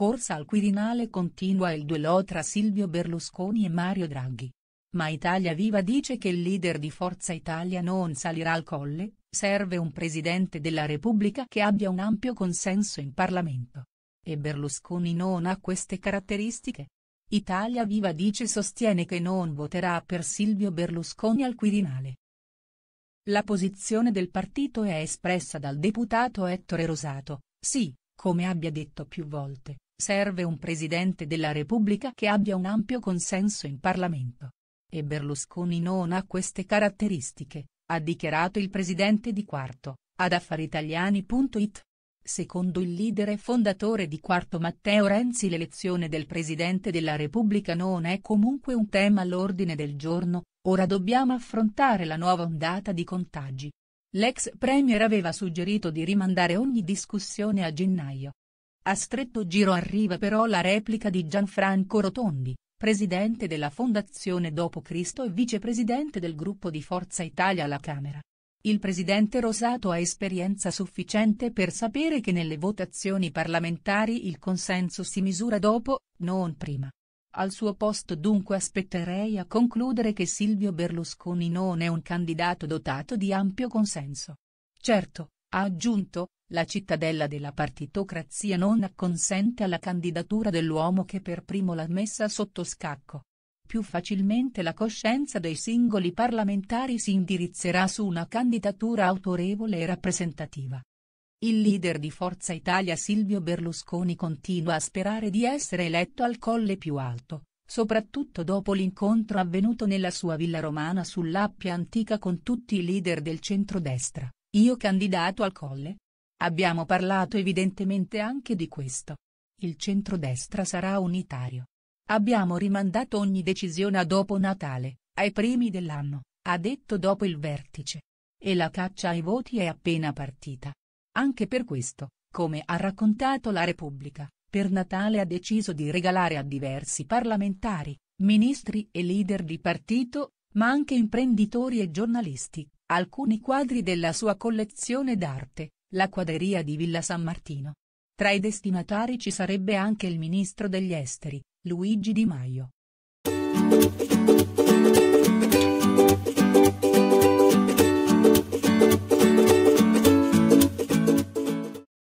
corsa al Quirinale continua il duello tra Silvio Berlusconi e Mario Draghi. Ma Italia Viva dice che il leader di Forza Italia non salirà al colle, serve un presidente della Repubblica che abbia un ampio consenso in Parlamento. E Berlusconi non ha queste caratteristiche. Italia Viva dice sostiene che non voterà per Silvio Berlusconi al Quirinale. La posizione del partito è espressa dal deputato Ettore Rosato, sì, come abbia detto più volte, Serve un presidente della Repubblica che abbia un ampio consenso in Parlamento. E Berlusconi non ha queste caratteristiche, ha dichiarato il presidente di Quarto, ad affaritaliani.it. Secondo il leader e fondatore di Quarto Matteo Renzi l'elezione del Presidente della Repubblica non è comunque un tema all'ordine del giorno, ora dobbiamo affrontare la nuova ondata di contagi. L'ex Premier aveva suggerito di rimandare ogni discussione a gennaio, a stretto giro arriva però la replica di Gianfranco Rotondi, presidente della Fondazione Dopo Cristo e vicepresidente del gruppo di Forza Italia alla Camera. Il presidente Rosato ha esperienza sufficiente per sapere che nelle votazioni parlamentari il consenso si misura dopo, non prima. Al suo posto dunque aspetterei a concludere che Silvio Berlusconi non è un candidato dotato di ampio consenso. Certo, ha aggiunto, la cittadella della partitocrazia non acconsente alla candidatura dell'uomo che per primo l'ha messa sotto scacco. Più facilmente la coscienza dei singoli parlamentari si indirizzerà su una candidatura autorevole e rappresentativa. Il leader di Forza Italia Silvio Berlusconi continua a sperare di essere eletto al colle più alto, soprattutto dopo l'incontro avvenuto nella sua villa romana sull'Appia Antica con tutti i leader del centrodestra. Io candidato al colle? Abbiamo parlato evidentemente anche di questo. Il centrodestra sarà unitario. Abbiamo rimandato ogni decisione a dopo Natale, ai primi dell'anno, ha detto dopo il vertice. E la caccia ai voti è appena partita. Anche per questo, come ha raccontato la Repubblica, per Natale ha deciso di regalare a diversi parlamentari, ministri e leader di partito, ma anche imprenditori e giornalisti, Alcuni quadri della sua collezione d'arte, la quaderia di Villa San Martino. Tra i destinatari ci sarebbe anche il ministro degli esteri, Luigi Di Maio.